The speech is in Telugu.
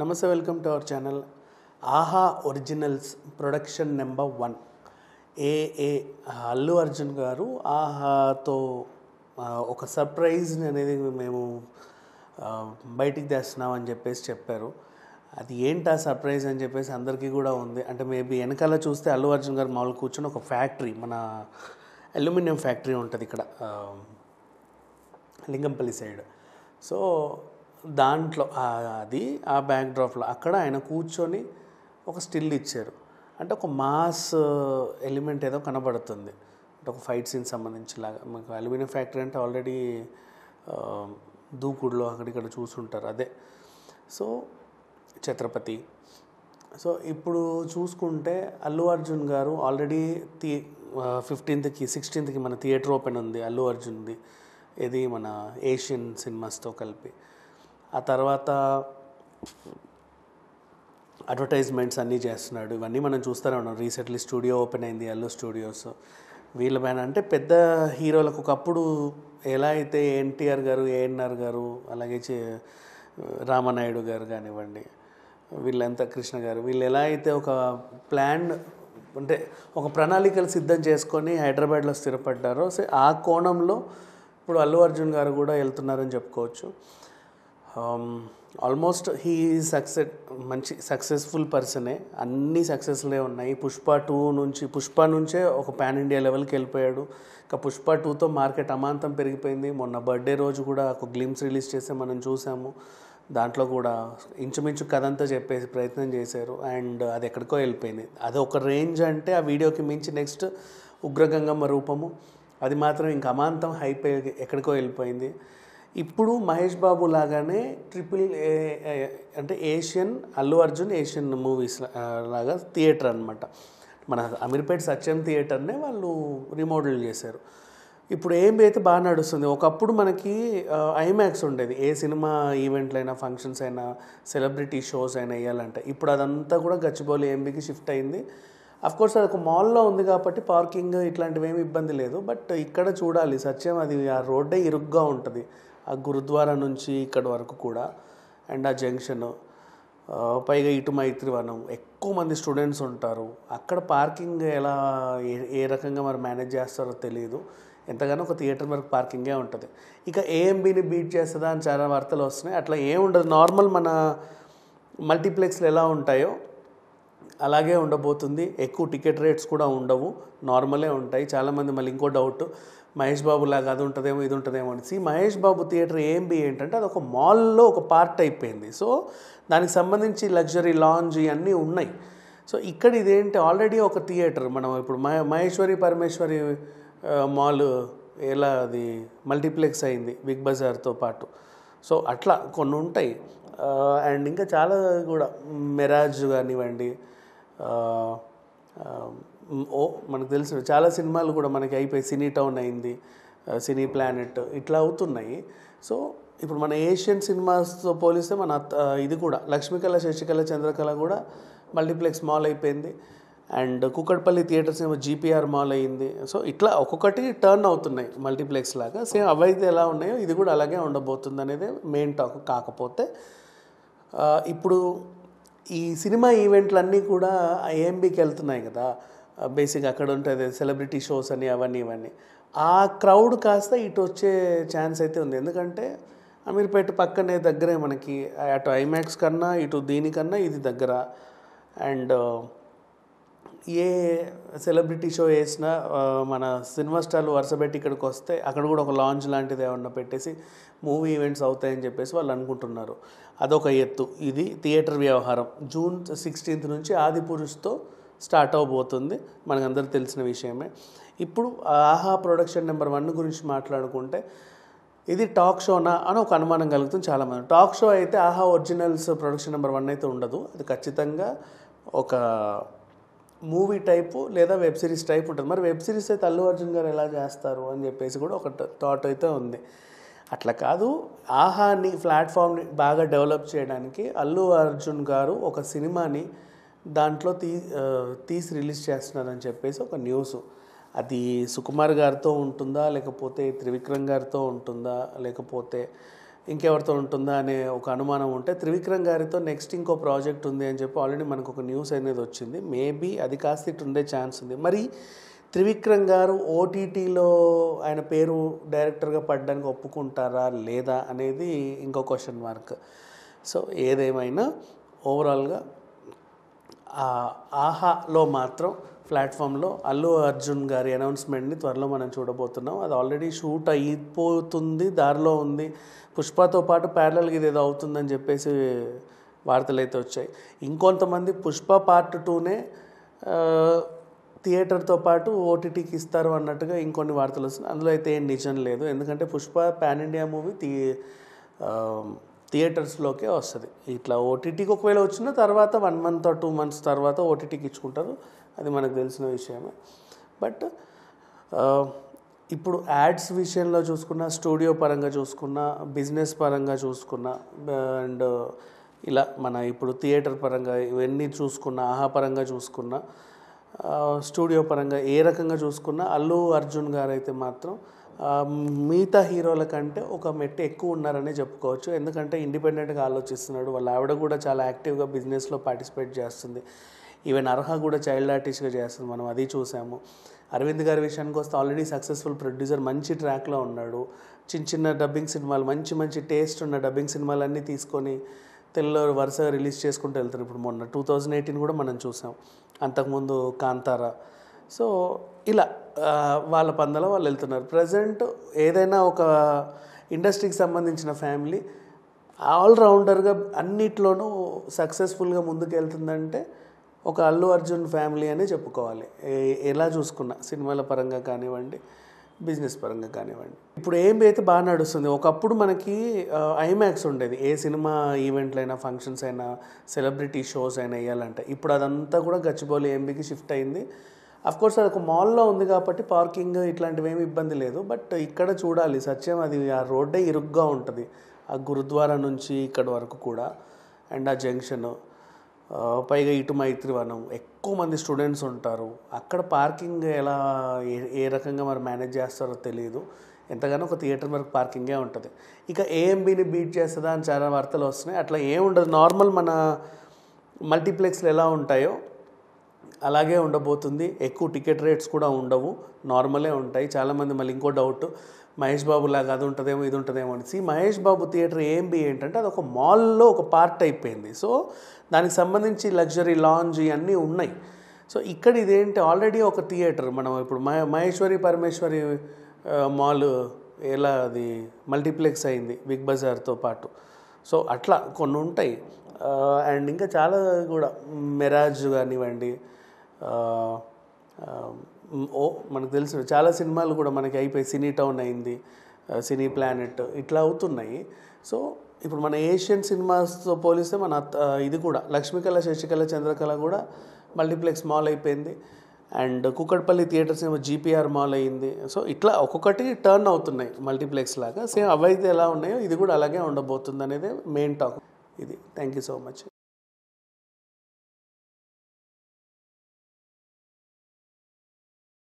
నమస్తే welcome to our channel Aha originals production number one AA Allu Arjun గారు ఆహాతో ఒక సర్ప్రైజ్ని అనేది మేము బయటికి తెస్తున్నాం అని చెప్పేసి చెప్పారు అది ఆ సర్ప్రైజ్ అని చెప్పేసి అందరికీ కూడా ఉంది అంటే మేబీ వెనకాల చూస్తే అల్లు అర్జున్ గారు మామూలు కూర్చొని ఒక ఫ్యాక్టరీ మన అల్యూమినియం ఫ్యాక్టరీ ఉంటుంది ఇక్కడ లింగంపల్లి సైడ్ సో దాంట్లో అది ఆ బ్యాక్డ్రాప్లో అక్కడ ఆయన కూర్చొని ఒక స్టిల్ ఇచ్చారు అంటే ఒక మాస్ ఎలిమెంట్ ఏదో కనబడుతుంది అంటే ఒక ఫైట్ సీన్ సంబంధించిలాగా మీకు అల్యూమినియం ఫ్యాక్టరీ అంటే ఆల్రెడీ దూకుడులో అక్కడిక్కడ చూసుంటారు అదే సో ఛత్రపతి సో ఇప్పుడు చూసుకుంటే అల్లు అర్జున్ గారు ఆల్రెడీ థీ ఫిఫ్టీన్త్కి సిక్స్టీన్త్కి మన థియేటర్ ఓపెన్ ఉంది అల్లు అర్జున్ది ఇది మన ఏషియన్ సినిమాస్తో కలిపి ఆ తర్వాత అడ్వర్టైజ్మెంట్స్ అన్నీ చేస్తున్నాడు ఇవన్నీ మనం చూస్తూనే ఉన్నాం రీసెంట్లీ స్టూడియో ఓపెన్ అయింది ఎల్లో స్టూడియోస్ వీళ్ళ పైన అంటే పెద్ద హీరోలకు ఒకప్పుడు ఎలా అయితే ఎన్టీఆర్ గారు ఏఎన్ఆర్ గారు అలాగే రామనాయుడు గారు కానివ్వండి వీళ్ళంతా కృష్ణ గారు వీళ్ళు ఎలా అయితే ఒక ప్లాన్ అంటే ఒక ప్రణాళికలు సిద్ధం చేసుకొని హైదరాబాద్లో స్థిరపడ్డారో సో ఆ కోణంలో ఇప్పుడు అల్లు అర్జున్ గారు కూడా వెళ్తున్నారని చెప్పుకోవచ్చు ఆల్మోస్ట్ హీ సక్సెస్ మంచి సక్సెస్ఫుల్ పర్సనే అన్ని సక్సెస్లే ఉన్నాయి పుష్ప టూ నుంచి పుష్ప నుంచే ఒక పాన్ ఇండియా లెవెల్కి వెళ్ళిపోయాడు ఇంకా పుష్ప టూతో మార్కెట్ అమాంతం పెరిగిపోయింది మొన్న బర్త్డే రోజు కూడా ఒక గ్లిమ్స్ రిలీజ్ చేస్తే మనం చూసాము దాంట్లో కూడా ఇంచుమించు కథ అంతా చెప్పేసి ప్రయత్నం చేశారు అండ్ అది ఎక్కడికో వెళ్ళిపోయింది అది ఒక రేంజ్ అంటే ఆ వీడియోకి మించి నెక్స్ట్ ఉగ్రగంగమ్మ రూపము అది మాత్రం ఇంకా అమాంతం హైప్ ఎక్కడికో వెళ్ళిపోయింది ఇప్పుడు మహేష్ బాబు లాగానే ట్రిపుల్ ఏ అంటే Asian Allu Arjun Asian movies లాగా థియేటర్ అనమాట మన అమీర్పేట్ సత్యం థియేటర్నే వాళ్ళు రిమోడల్ చేశారు ఇప్పుడు ఏం అయితే బాగా నడుస్తుంది ఒకప్పుడు మనకి ఐమాక్స్ ఉండేది ఏ సినిమా ఈవెంట్లైనా ఫంక్షన్స్ అయినా సెలబ్రిటీ షోస్ అయినా వేయాలంటే ఇప్పుడు అదంతా కూడా గచ్చిబౌలి ఎంబీకి షిఫ్ట్ అయింది కోర్స్ అది ఒక మాల్లో ఉంది కాబట్టి పార్కింగ్ ఇట్లాంటివి ఏమి ఇబ్బంది లేదు బట్ ఇక్కడ చూడాలి సత్యం అది ఆ రోడ్డే ఇరుగ్గా ఉంటుంది ఆ గురుద్వారా నుంచి ఇక్కడ వరకు కూడా అండ్ ఆ జంక్షన్ పైగా ఇటు మైత్రివనం ఎక్కువ మంది స్టూడెంట్స్ ఉంటారు అక్కడ పార్కింగ్ ఎలా ఏ ఏ రకంగా మరి మేనేజ్ చేస్తారో తెలియదు ఎంతగానో ఒక థియేటర్ వరకు పార్కింగే ఉంటుంది ఇక ఏఎంబీని బీట్ చేస్తుందా అని చాలా వార్తలు వస్తున్నాయి అట్లా ఏం ఉండదు నార్మల్ మన మల్టీప్లెక్స్లు ఎలా ఉంటాయో అలాగే ఉండబోతుంది ఎక్కువ టికెట్ రేట్స్ కూడా ఉండవు నార్మలే ఉంటాయి చాలామంది మళ్ళీ ఇంకో డౌట్ మహేష్ బాబు లాగా అది ఉంటుందేమో ఇది ఉంటుందేమో అనేసి మహేష్ బాబు థియేటర్ ఏఎంబి ఏంటంటే అది ఒక మాల్లో ఒక పార్ట్ అయిపోయింది సో దానికి సంబంధించి లగ్జరీ లాంజ్ ఇవన్నీ ఉన్నాయి సో ఇక్కడ ఇదేంటి ఆల్రెడీ ఒక థియేటర్ మనం ఇప్పుడు మహేశ్వరి పరమేశ్వరి మాల్ ఎలా అది మల్టీప్లెక్స్ అయింది బిగ్ బజార్తో పాటు సో అట్లా కొన్ని ఉంటాయి అండ్ ఇంకా చాలా కూడా మెరాజ్ కానివ్వండి ఓ మనకు తెలిసిన చాలా సినిమాలు కూడా మనకి అయిపోయి సినీ టౌన్ అయింది సినీ ప్లానెట్ ఇట్లా అవుతున్నాయి సో ఇప్పుడు మన ఏషియన్ సినిమాస్తో పోలిస్తే మన ఇది కూడా లక్ష్మీకళ శశికళ చంద్రకళ కూడా మల్టీప్లెక్స్ మాల్ అయిపోయింది అండ్ కుక్కట్పల్లి థియేటర్స్ ఏమో జీపీఆర్ మాల్ అయింది సో ఇట్లా ఒక్కొక్కటి టర్న్ అవుతున్నాయి మల్టీప్లెక్స్ లాగా సేమ్ అవైతే ఎలా ఉన్నాయో ఇది కూడా అలాగే ఉండబోతుంది అనేది మెయిన్ టాక్ కాకపోతే ఇప్పుడు ఈ సినిమా ఈవెంట్లన్నీ కూడా ఐఎంబీకి వెళ్తున్నాయి కదా బేసిక్ అక్కడ ఉంటుంది సెలబ్రిటీ షోస్ అని అవన్నీ ఇవన్నీ ఆ క్రౌడ్ కాస్త ఇటు వచ్చే ఛాన్స్ అయితే ఉంది ఎందుకంటే అమీర్పేట పక్కనే దగ్గరే మనకి అటు ఐమాక్స్ కన్నా ఇటు దీనికన్నా ఇది దగ్గర అండ్ ఏ సెలబ్రిటీ షో వేసినా మన సినిమా స్టార్లు వరుస పెట్టి ఇక్కడికి వస్తే అక్కడ కూడా ఒక లాంచ్ లాంటిది ఏమన్నా పెట్టేసి మూవీ ఈవెంట్స్ అవుతాయని చెప్పేసి వాళ్ళు అనుకుంటున్నారు అదొక ఎత్తు ఇది థియేటర్ వ్యవహారం జూన్ సిక్స్టీన్త్ నుంచి ఆది పురుషుతో స్టార్ట్ అవబోతుంది మనకందరూ తెలిసిన విషయమే ఇప్పుడు ఆహా ప్రొడక్షన్ నెంబర్ వన్ గురించి మాట్లాడుకుంటే ఇది టాక్ షోనా అని ఒక అనుమానం కలుగుతుంది చాలామంది టాక్ షో అయితే ఆహా ఒరిజినల్స్ ప్రొడక్షన్ నెంబర్ వన్ అయితే ఉండదు అది ఖచ్చితంగా ఒక మూవీ టైపు లేదా వెబ్ సిరీస్ టైప్ ఉంటుంది మరి వెబ్ సిరీస్ అయితే అల్లు అర్జున్ గారు ఎలా చేస్తారు అని చెప్పేసి కూడా ఒక థాట్ అయితే ఉంది అట్లా కాదు ఆహాని ప్లాట్ఫామ్ని బాగా డెవలప్ చేయడానికి అల్లు అర్జున్ గారు ఒక సినిమాని దాంట్లో తీ తీసి రిలీజ్ చేస్తున్నారని చెప్పేసి ఒక న్యూస్ అది సుకుమార్ గారితో ఉంటుందా లేకపోతే త్రివిక్రమ్ గారితో ఉంటుందా లేకపోతే ఇంకెవరితో ఉంటుందా అనే ఒక అనుమానం ఉంటే త్రివిక్రమ్ గారితో నెక్స్ట్ ఇంకో ప్రాజెక్ట్ ఉంది అని చెప్పి ఆల్రెడీ మనకు ఒక న్యూస్ అనేది వచ్చింది మేబీ అది కాస్త ఇటు ఉండే ఛాన్స్ ఉంది మరి త్రివిక్రమ్ గారు ఓటీటీలో ఆయన పేరు డైరెక్టర్గా పడడానికి ఒప్పుకుంటారా లేదా అనేది ఇంకో క్వశ్చన్ మార్క్ సో ఏదేమైనా ఓవరాల్గా ఆహాలో మాత్రం ప్లాట్ఫామ్లో అల్లు అర్జున్ గారి అనౌన్స్మెంట్ని త్వరలో మనం చూడబోతున్నాం అది ఆల్రెడీ షూట్ అయిపోతుంది దారిలో ఉంది పుష్పతో పాటు ప్యారల్గా ఇది ఏదో అవుతుందని చెప్పేసి వార్తలు అయితే వచ్చాయి ఇంకొంతమంది పుష్ప పార్ట్ టూనే థియేటర్తో పాటు ఓటీటీకి ఇస్తారు అన్నట్టుగా ఇంకొన్ని వార్తలు వస్తున్నాయి అందులో అయితే ఏం నిజం లేదు ఎందుకంటే పుష్ప పాన్ ఇండియా మూవీ థియేటర్స్లోకే వస్తుంది ఇట్లా ఓటీటీకి ఒకవేళ వచ్చిన తర్వాత వన్ మంత్ టూ మంత్స్ తర్వాత ఓటీటీకి ఇచ్చుకుంటారు అది మనకు తెలిసిన విషయమే బట్ ఇప్పుడు యాడ్స్ విషయంలో చూసుకున్న స్టూడియో పరంగా చూసుకున్న బిజినెస్ పరంగా చూసుకున్న అండ్ ఇలా మన ఇప్పుడు థియేటర్ పరంగా ఇవన్నీ చూసుకున్న ఆహా పరంగా చూసుకున్న స్టూడియో పరంగా ఏ రకంగా చూసుకున్నా అల్లు అర్జున్ గారు అయితే మాత్రం మిగతా హీరోల కంటే ఒక మెట్టు ఎక్కువ ఉన్నారనే చెప్పుకోవచ్చు ఎందుకంటే ఇండిపెండెంట్గా ఆలోచిస్తున్నాడు వాళ్ళ ఆవిడ కూడా చాలా యాక్టివ్గా బిజినెస్లో పార్టిసిపేట్ చేస్తుంది ఈవెన్ అర్హ కూడా చైల్డ్ ఆర్టిస్ట్గా చేస్తుంది మనం అది చూసాము అరవింద్ గారి విషయానికి వస్తే ఆల్రెడీ సక్సెస్ఫుల్ ప్రొడ్యూసర్ మంచి ట్రాక్లో ఉన్నాడు చిన్న చిన్న డబ్బింగ్ సినిమాలు మంచి మంచి టేస్ట్ ఉన్న డబ్బింగ్ సినిమాలన్నీ తీసుకొని తెలుగులో వరుసగా రిలీజ్ చేసుకుంటూ వెళ్తారు ఇప్పుడు మొన్న టూ థౌజండ్ ఎయిటీన్ కూడా మనం చూసాం అంతకుముందు కాంతారా సో ఇలా వాళ్ళ పందలో వాళ్ళు వెళ్తున్నారు ప్రజెంట్ ఏదైనా ఒక ఇండస్ట్రీకి సంబంధించిన ఫ్యామిలీ ఆల్రౌండర్గా అన్నిట్లోనూ సక్సెస్ఫుల్గా ముందుకు వెళ్తుందంటే ఒక అల్లు అర్జున్ ఫ్యామిలీ అనే చెప్పుకోవాలి ఎలా చూసుకున్నా సినిమాల పరంగా కానివ్వండి బిజినెస్ పరంగా కానివ్వండి ఇప్పుడు ఏం అయితే బాగా నడుస్తుంది ఒకప్పుడు మనకి ఐమాక్స్ ఉండేది ఏ సినిమా ఈవెంట్లైనా ఫంక్షన్స్ అయినా సెలబ్రిటీ షోస్ అయినా వేయాలంటే ఇప్పుడు అదంతా కూడా గచ్చిబౌలి ఎంబీకి షిఫ్ట్ అయింది కోర్స్ అది ఒక మాల్లో ఉంది కాబట్టి పార్కింగ్ ఇట్లాంటివి ఏమి ఇబ్బంది లేదు బట్ ఇక్కడ చూడాలి సత్యం అది ఆ రోడ్డే ఇరుగ్గా ఉంటుంది ఆ గురుద్వారా నుంచి ఇక్కడ వరకు కూడా అండ్ ఆ జంక్షన్ పైగా ఇటు మైత్రివనం ఎక్కువ మంది స్టూడెంట్స్ ఉంటారు అక్కడ పార్కింగ్ ఎలా ఏ రకంగా మరి మేనేజ్ చేస్తారో తెలియదు ఎంతగానో ఒక థియేటర్ వరకు పార్కింగే ఉంటుంది ఇక ఏఎంబీని బీట్ చేస్తుందా అని చాలా వార్తలు వస్తున్నాయి అట్లా ఏముండదు నార్మల్ మన మల్టీప్లెక్స్లు ఎలా ఉంటాయో అలాగే ఉండబోతుంది ఎక్కువ టికెట్ రేట్స్ కూడా ఉండవు నార్మలే ఉంటాయి చాలామంది మళ్ళీ ఇంకో డౌట్ మహేష్ బాబు లాగా అది ఉంటుందేమో ఇది ఉంటుందేమో అనేసి మహేష్ బాబు థియేటర్ ఏంబి ఏంటంటే అది ఒక మాల్లో ఒక పార్ట్ అయిపోయింది సో దానికి సంబంధించి లగ్జరీ లాంజ్ ఇవన్నీ ఉన్నాయి సో ఇక్కడ ఇదేంటి ఆల్రెడీ ఒక థియేటర్ మనం ఇప్పుడు మహేశ్వరి పరమేశ్వరి మాల్ ఎలా అది మల్టీప్లెక్స్ అయింది బిగ్ బజార్తో పాటు సో అట్లా కొన్ని ఉంటాయి అండ్ ఇంకా చాలా కూడా మెరాజ్ కానివ్వండి ఓ మనకు తెలుసు చాలా సినిమాలు కూడా మనకి అయిపోయి సినీ టౌన్ అయింది సినీ ప్లానెట్ ఇట్లా అవుతున్నాయి సో ఇప్పుడు మన ఏషియన్ సినిమాస్తో పోలిస్తే మన ఇది కూడా లక్ష్మీకళ శశికళ చంద్రకళ కూడా మల్టీప్లెక్స్ మాల్ అయిపోయింది అండ్ కుక్కట్పల్లి థియేటర్స్ ఏమో జీపీఆర్ మాల్ అయింది సో ఇట్లా ఒక్కొక్కటి టర్న్ అవుతున్నాయి మల్టీప్లెక్స్ లాగా సేమ్ అవైతే ఎలా ఉన్నాయో ఇది కూడా అలాగే ఉండబోతుంది అనేది మెయిన్ టాక్ ఇది థ్యాంక్ యూ సో మచ్